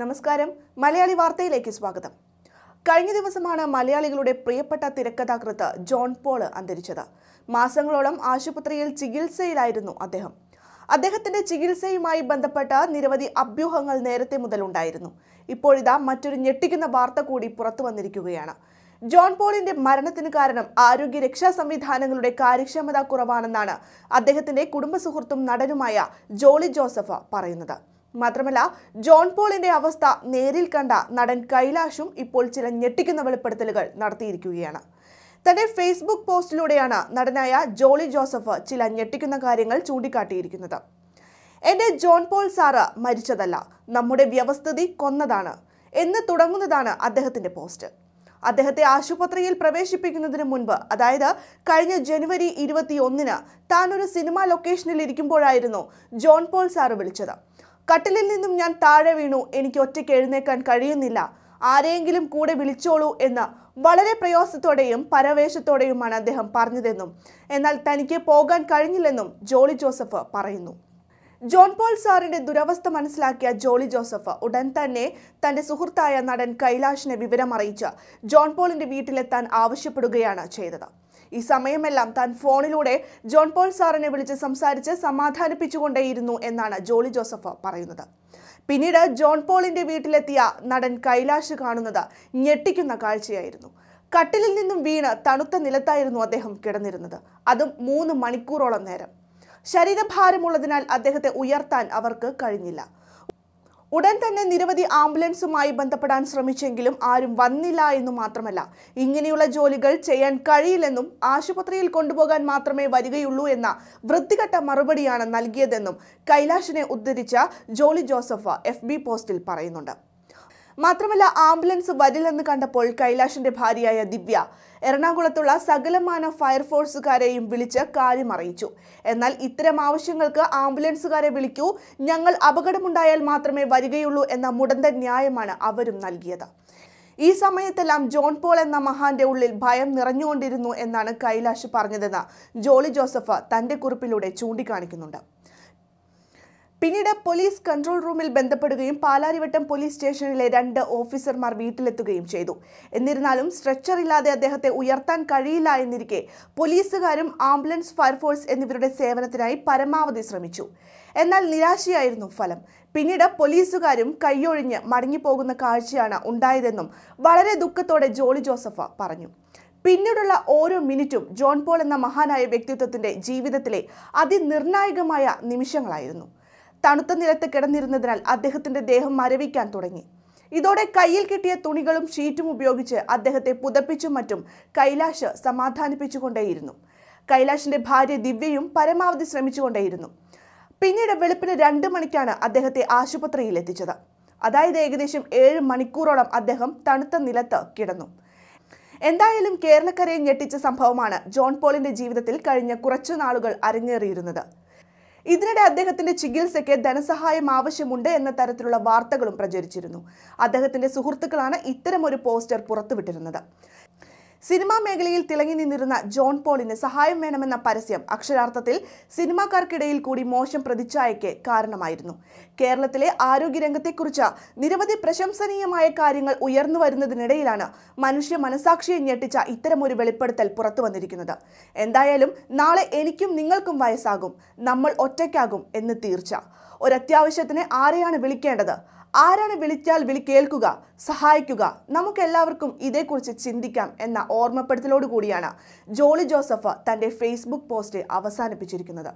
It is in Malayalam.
നമസ്കാരം മലയാളി വാർത്തയിലേക്ക് സ്വാഗതം കഴിഞ്ഞ ദിവസമാണ് മലയാളികളുടെ പ്രിയപ്പെട്ട തിരക്കഥാകൃത്ത് ജോൺ പോൾ അന്തരിച്ചത് മാസങ്ങളോളം ആശുപത്രിയിൽ ചികിത്സയിലായിരുന്നു അദ്ദേഹം അദ്ദേഹത്തിന്റെ ചികിത്സയുമായി ബന്ധപ്പെട്ട നിരവധി അഭ്യൂഹങ്ങൾ നേരത്തെ ഉണ്ടായിരുന്നു ഇപ്പോഴിതാ മറ്റൊരു ഞെട്ടിക്കുന്ന വാർത്ത കൂടി പുറത്തു വന്നിരിക്കുകയാണ് ജോൺ പോളിന്റെ മരണത്തിന് കാരണം ആരോഗ്യ രക്ഷാ സംവിധാനങ്ങളുടെ കാര്യക്ഷമത കുറവാണെന്നാണ് അദ്ദേഹത്തിന്റെ കുടുംബ സുഹൃത്തും നടനുമായ ജോളി ജോസഫ് പറയുന്നത് മാത്രമല്ല ജോൺ പോളിന്റെ അവസ്ഥ നേരിൽ കണ്ട നടൻ കൈലാഷും ഇപ്പോൾ ചില ഞെട്ടിക്കുന്ന വെളിപ്പെടുത്തലുകൾ നടത്തിയിരിക്കുകയാണ് തന്റെ ഫേസ്ബുക്ക് പോസ്റ്റിലൂടെയാണ് നടനായ ജോളി ജോസഫ് ചില ഞെട്ടിക്കുന്ന കാര്യങ്ങൾ ചൂണ്ടിക്കാട്ടിയിരിക്കുന്നത് എന്റെ ജോൺ പോൾ സാറ് മരിച്ചതല്ല നമ്മുടെ വ്യവസ്ഥിതി കൊന്നതാണ് എന്ന് തുടങ്ങുന്നതാണ് അദ്ദേഹത്തിന്റെ പോസ്റ്റ് അദ്ദേഹത്തെ ആശുപത്രിയിൽ പ്രവേശിപ്പിക്കുന്നതിന് മുൻപ് അതായത് കഴിഞ്ഞ ജനുവരി ഇരുപത്തിയൊന്നിന് താൻ ഒരു സിനിമാ ലൊക്കേഷനിൽ ഇരിക്കുമ്പോഴായിരുന്നു ജോൺ പോൾ സാറ് വിളിച്ചത് കട്ടിലിൽ നിന്നും ഞാൻ താഴെ വീണു എനിക്ക് ഒറ്റയ്ക്ക് എഴുന്നേക്കാൻ കഴിയുന്നില്ല ആരെയെങ്കിലും കൂടെ വിളിച്ചോളൂ എന്ന് വളരെ പ്രയാസത്തോടെയും പരവേശത്തോടെയുമാണ് അദ്ദേഹം പറഞ്ഞതെന്നും എന്നാൽ തനിക്ക് പോകാൻ കഴിഞ്ഞില്ലെന്നും ജോളി ജോസഫ് പറയുന്നു ജോൺ പോൾ സാറിന്റെ ദുരവസ്ഥ മനസ്സിലാക്കിയ ജോളി ജോസഫ് ഉടൻ തന്നെ തന്റെ സുഹൃത്തായ നടൻ കൈലാഷിനെ വിവരമറിയിച്ച് ജോൺ പോളിന്റെ വീട്ടിലെത്താൻ ആവശ്യപ്പെടുകയാണ് ചെയ്തത് ഈ സമയമെല്ലാം താൻ ഫോണിലൂടെ ജോൺ പോൾ സാറിനെ വിളിച്ച് സംസാരിച്ച് സമാധാനിപ്പിച്ചുകൊണ്ടേയിരുന്നു എന്നാണ് ജോളി ജോസഫ് പറയുന്നത് പിന്നീട് ജോൺ പോളിന്റെ വീട്ടിലെത്തിയ നടൻ കൈലാഷ് കാണുന്നത് ഞെട്ടിക്കുന്ന കാഴ്ചയായിരുന്നു കട്ടിലിൽ നിന്നും വീണ് തണുത്ത നിലത്തായിരുന്നു അദ്ദേഹം കിടന്നിരുന്നത് അതും മൂന്ന് മണിക്കൂറോളം നേരം ശരീരഭാരമുള്ളതിനാൽ അദ്ദേഹത്തെ ഉയർത്താൻ അവർക്ക് കഴിഞ്ഞില്ല ഉടൻ തന്നെ നിരവധി ആംബുലൻസുമായി ബന്ധപ്പെടാൻ ശ്രമിച്ചെങ്കിലും ആരും വന്നില്ല എന്നു മാത്രമല്ല ഇങ്ങനെയുള്ള ജോലികൾ ചെയ്യാൻ കഴിയില്ലെന്നും ആശുപത്രിയിൽ കൊണ്ടുപോകാൻ മാത്രമേ വരികയുള്ളൂ എന്ന വൃത്തികെട്ട മറുപടിയാണ് നൽകിയതെന്നും കൈലാഷിനെ ഉദ്ധരിച്ച ജോളി ജോസഫ് എഫ് പോസ്റ്റിൽ പറയുന്നുണ്ട് മാത്രമല്ല ആംബുലൻസ് വരില്ലെന്ന് കണ്ടപ്പോൾ കൈലാഷിന്റെ ഭാര്യയായ ദിവ്യ എറണാകുളത്തുള്ള സകലമാന ഫയർഫോഴ്സുകാരെയും വിളിച്ച് കാര്യം അറിയിച്ചു എന്നാൽ ഇത്തരം ആവശ്യങ്ങൾക്ക് ആംബുലൻസുകാരെ വിളിക്കൂ ഞങ്ങൾ അപകടമുണ്ടായാൽ മാത്രമേ വരികയുള്ളൂ എന്ന മുടന്ത ന്യായമാണ് അവരും നൽകിയത് ഈ സമയത്തെല്ലാം ജോൺ പോൾ എന്ന മഹാന്റെ ഉള്ളിൽ ഭയം നിറഞ്ഞുകൊണ്ടിരുന്നു എന്നാണ് കൈലാഷ് പറഞ്ഞതെന്ന് ജോളി ജോസഫ് തന്റെ കുറിപ്പിലൂടെ ചൂണ്ടിക്കാണിക്കുന്നുണ്ട് പിന്നീട് പോലീസ് കൺട്രോൾ റൂമിൽ ബന്ധപ്പെടുകയും പാലാരിവട്ടം പോലീസ് സ്റ്റേഷനിലെ രണ്ട് ഓഫീസർമാർ വീട്ടിലെത്തുകയും ചെയ്തു എന്നിരുന്നാലും സ്ട്രെച്ചർ ഇല്ലാതെ അദ്ദേഹത്തെ ഉയർത്താൻ കഴിയില്ല എന്നിരിക്കെ പോലീസുകാരും ആംബുലൻസ് ഫയർഫോഴ്സ് എന്നിവരുടെ സേവനത്തിനായി പരമാവധി ശ്രമിച്ചു എന്നാൽ നിരാശയായിരുന്നു ഫലം പിന്നീട് പോലീസുകാരും കൈയൊഴിഞ്ഞ് മടങ്ങിപ്പോകുന്ന കാഴ്ചയാണ് ഉണ്ടായതെന്നും വളരെ ദുഃഖത്തോടെ ജോളി ജോസഫ പറഞ്ഞു പിന്നീടുള്ള ഓരോ മിനിറ്റും ജോൺ പോൾ എന്ന മഹാനായ വ്യക്തിത്വത്തിന്റെ ജീവിതത്തിലെ അതിനിർണായകമായ നിമിഷങ്ങളായിരുന്നു തണുത്ത നിലത്ത് കിടന്നിരുന്നതിനാൽ അദ്ദേഹത്തിന്റെ ദേഹം മരവിക്കാൻ തുടങ്ങി ഇതോടെ കയ്യിൽ കിട്ടിയ തുണികളും ഷീറ്റും ഉപയോഗിച്ച് അദ്ദേഹത്തെ പുതപ്പിച്ചും മറ്റും കൈലാഷ് സമാധാനിപ്പിച്ചുകൊണ്ടേയിരുന്നു കൈലാഷിന്റെ ഭാര്യ ദിവ്യയും പരമാവധി ശ്രമിച്ചുകൊണ്ടേയിരുന്നു പിന്നീട് വെളുപ്പിന് രണ്ട് മണിക്കാണ് അദ്ദേഹത്തെ ആശുപത്രിയിൽ എത്തിച്ചത് അതായത് ഏകദേശം ഏഴ് മണിക്കൂറോളം അദ്ദേഹം തണുത്ത നിലത്ത് കിടന്നു എന്തായാലും കേരളക്കരയെ ഞെട്ടിച്ച സംഭവമാണ് ജോൺ പോളിന്റെ ജീവിതത്തിൽ കഴിഞ്ഞ കുറച്ചു നാളുകൾ അരങ്ങേറിയിരുന്നത് ഇതിനിടെ അദ്ദേഹത്തിന്റെ ചികിത്സയ്ക്ക് ധനസഹായം ആവശ്യമുണ്ട് എന്ന തരത്തിലുള്ള വാർത്തകളും പ്രചരിച്ചിരുന്നു അദ്ദേഹത്തിന്റെ സുഹൃത്തുക്കളാണ് ഇത്തരമൊരു പോസ്റ്റർ പുറത്തുവിട്ടിരുന്നത് സിനിമാ മേഖലയിൽ തിളങ്ങി നിന്നിരുന്ന ജോൺ പോളിന് സഹായം വേണമെന്ന പരസ്യം അക്ഷരാർത്ഥത്തിൽ സിനിമാക്കാർക്കിടയിൽ കൂടി മോശം പ്രതിച്ഛായയ്ക്ക് കാരണമായിരുന്നു കേരളത്തിലെ ആരോഗ്യരംഗത്തെക്കുറിച്ച് നിരവധി പ്രശംസനീയമായ കാര്യങ്ങൾ ഉയർന്നു വരുന്നതിനിടയിലാണ് മനുഷ്യ മനസാക്ഷിയെ ഞെട്ടിച്ച ഇത്തരമൊരു വെളിപ്പെടുത്തൽ പുറത്തു വന്നിരിക്കുന്നത് എന്തായാലും നാളെ എനിക്കും നിങ്ങൾക്കും വയസ്സാകും നമ്മൾ ഒറ്റയ്ക്കാകും എന്ന് തീർച്ച ഒരത്യാവശ്യത്തിന് ആരെയാണ് വിളിക്കേണ്ടത് ആരാണ് വിളിച്ചാൽ വിളി കേൾക്കുക സഹായിക്കുക നമുക്കെല്ലാവർക്കും ഇതേക്കുറിച്ച് ചിന്തിക്കാം എന്ന ഓർമ്മപ്പെടുത്തലോട് കൂടിയാണ് ജോളി ജോസഫ് തൻ്റെ ഫേസ്ബുക്ക് പോസ്റ്റ് അവസാനിപ്പിച്ചിരിക്കുന്നത്